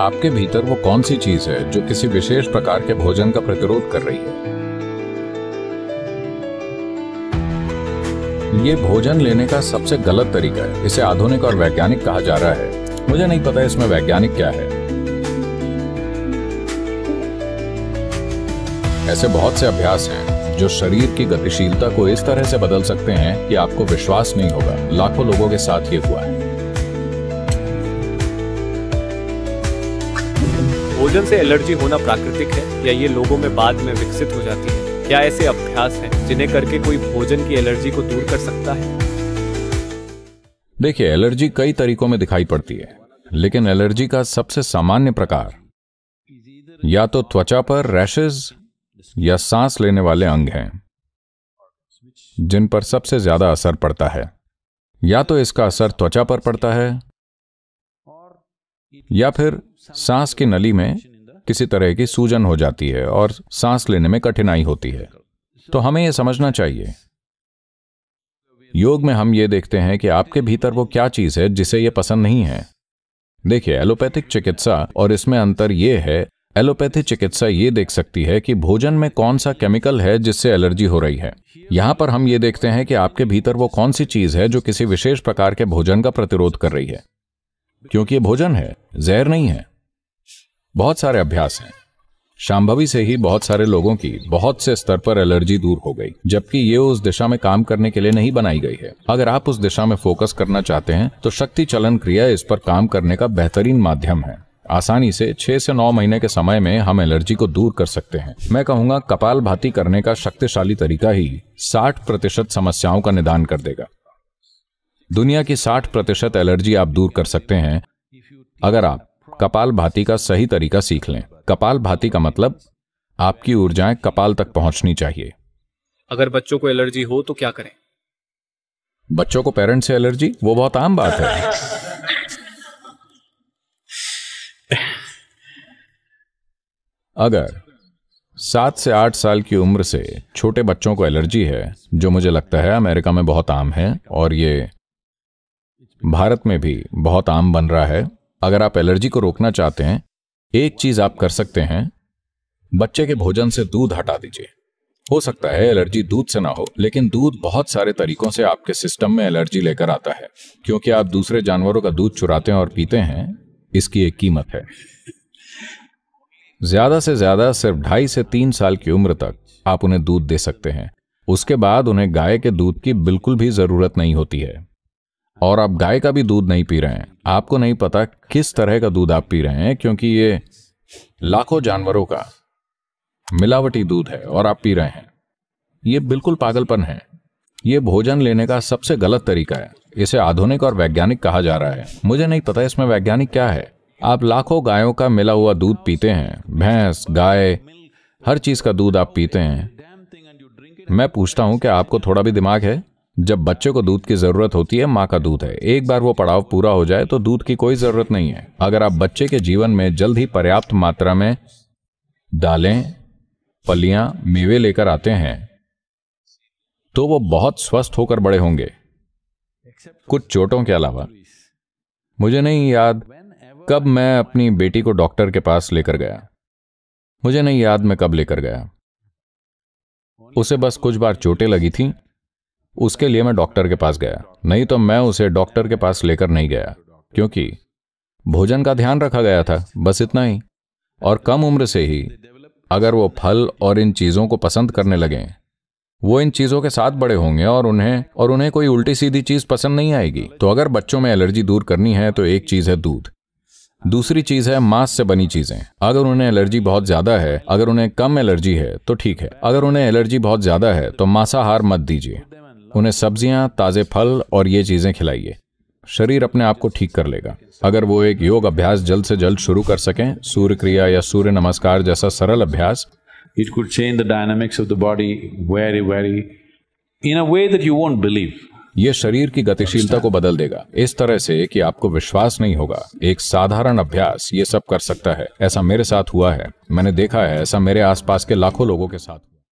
आपके भीतर वो कौन सी चीज है जो किसी विशेष प्रकार के भोजन का प्रतिरोध कर रही है ये भोजन लेने का सबसे गलत तरीका है इसे आधुनिक और वैज्ञानिक कहा जा रहा है मुझे नहीं पता इसमें वैज्ञानिक क्या है ऐसे बहुत से अभ्यास हैं जो शरीर की गतिशीलता को इस तरह से बदल सकते हैं कि आपको विश्वास नहीं होगा लाखों लोगों के साथ ये हुआ है भोजन से एलर्जी होना प्राकृतिक है या ये लोगों में बाद में विकसित हो जाती है क्या ऐसे अभ्यास हैं जिन्हें करके कोई भोजन की एलर्जी को दूर कर सकता है देखिए एलर्जी कई तरीकों में दिखाई पड़ती है लेकिन एलर्जी का सबसे सामान्य प्रकार या तो त्वचा पर रैशेज या सांस लेने वाले अंग हैं जिन पर सबसे ज्यादा असर पड़ता है या तो इसका असर त्वचा पर पड़ता है या फिर सांस की नली में किसी तरह की सूजन हो जाती है और सांस लेने में कठिनाई होती है तो हमें यह समझना चाहिए योग में हम ये देखते हैं कि आपके भीतर वो क्या चीज है जिसे ये पसंद नहीं है देखिए एलोपैथिक चिकित्सा और इसमें अंतर यह है एलोपैथी चिकित्सा ये देख सकती है कि भोजन में कौन सा केमिकल है जिससे एलर्जी हो रही है यहाँ पर हम ये देखते हैं कि आपके भीतर वो कौन सी चीज है जो किसी विशेष प्रकार के भोजन का प्रतिरोध कर रही है क्योंकि ये भोजन है जहर नहीं है बहुत सारे अभ्यास हैं शाम्भवी से ही बहुत सारे लोगों की बहुत से स्तर पर एलर्जी दूर हो गई जबकि ये उस दिशा में काम करने के लिए नहीं बनाई गई है अगर आप उस दिशा में फोकस करना चाहते हैं तो शक्ति चलन क्रिया इस पर काम करने का बेहतरीन माध्यम है आसानी से छह से नौ महीने के समय में हम एलर्जी को दूर कर सकते हैं मैं कहूंगा कपाल भाती करने का शक्तिशाली तरीका ही साठ प्रतिशत समस्याओं का निदान कर देगा दुनिया की 60 प्रतिशत एलर्जी आप दूर कर सकते हैं अगर आप कपाल भाती का सही तरीका सीख लें कपाल भाती का मतलब आपकी ऊर्जाएं कपाल तक पहुंचनी चाहिए अगर बच्चों को एलर्जी हो तो क्या करें बच्चों को पेरेंट्स से एलर्जी वो बहुत आम बात है अगर सात से आठ साल की उम्र से छोटे बच्चों को एलर्जी है जो मुझे लगता है अमेरिका में बहुत आम है और ये भारत में भी बहुत आम बन रहा है अगर आप एलर्जी को रोकना चाहते हैं एक चीज आप कर सकते हैं बच्चे के भोजन से दूध हटा दीजिए हो सकता है एलर्जी दूध से ना हो लेकिन दूध बहुत सारे तरीकों से आपके सिस्टम में एलर्जी लेकर आता है क्योंकि आप दूसरे जानवरों का दूध चुराते हैं और पीते हैं इसकी एक कीमत है ज्यादा से ज्यादा सिर्फ ढाई से तीन साल की उम्र तक आप उन्हें दूध दे सकते हैं उसके बाद उन्हें गाय के दूध की बिल्कुल भी जरूरत नहीं होती है और आप गाय का भी दूध नहीं पी रहे हैं आपको नहीं पता किस तरह का दूध आप पी रहे हैं क्योंकि ये लाखों जानवरों का मिलावटी दूध है और आप पी रहे हैं ये बिल्कुल पागलपन है ये भोजन लेने का सबसे गलत तरीका है इसे आधुनिक और वैज्ञानिक कहा जा रहा है मुझे नहीं पता इसमें वैज्ञानिक क्या है आप लाखों गायों का मिला हुआ दूध पीते हैं भैंस गाय हर चीज का दूध आप पीते हैं मैं पूछता हूं कि आपको थोड़ा भी दिमाग है जब बच्चे को दूध की जरूरत होती है माँ का दूध है एक बार वो पड़ाव पूरा हो जाए तो दूध की कोई जरूरत नहीं है अगर आप बच्चे के जीवन में जल्द ही पर्याप्त मात्रा में दालें पलियां मेवे लेकर आते हैं तो वो बहुत स्वस्थ होकर बड़े होंगे कुछ चोटों के अलावा मुझे नहीं याद कब मैं अपनी बेटी को डॉक्टर के पास लेकर गया मुझे नहीं याद मैं कब लेकर गया उसे बस कुछ बार चोटें लगी थीं उसके लिए मैं डॉक्टर के पास गया नहीं तो मैं उसे डॉक्टर के पास लेकर नहीं गया क्योंकि भोजन का ध्यान रखा गया था बस इतना ही और कम उम्र से ही अगर वो फल और इन चीज़ों को पसंद करने लगे वो इन चीज़ों के साथ बड़े होंगे और उन्हें और उन्हें कोई उल्टी सीधी चीज़ पसंद नहीं आएगी तो अगर बच्चों में एलर्जी दूर करनी है तो एक चीज़ है दूध दूसरी चीज है मांस से बनी चीजें अगर उन्हें एलर्जी बहुत ज्यादा है अगर उन्हें कम एलर्जी है तो ठीक है अगर उन्हें एलर्जी बहुत ज्यादा है तो मांसाहार मत दीजिए उन्हें सब्जियां ताज़े फल और ये चीज़ें खिलाइए शरीर अपने आप को ठीक कर लेगा अगर वो एक योग अभ्यास जल्द से जल्द शुरू कर सकें सूर्य क्रिया या सूर्य नमस्कार जैसा सरल अभ्यास it could change the dynamics of the body very very in a way that you won't believe ये शरीर की गतिशीलता को बदल देगा इस तरह से कि आपको विश्वास नहीं होगा एक साधारण अभ्यास ये सब कर सकता है ऐसा मेरे साथ हुआ है मैंने देखा है ऐसा मेरे आसपास के लाखों लोगों के साथ हुआ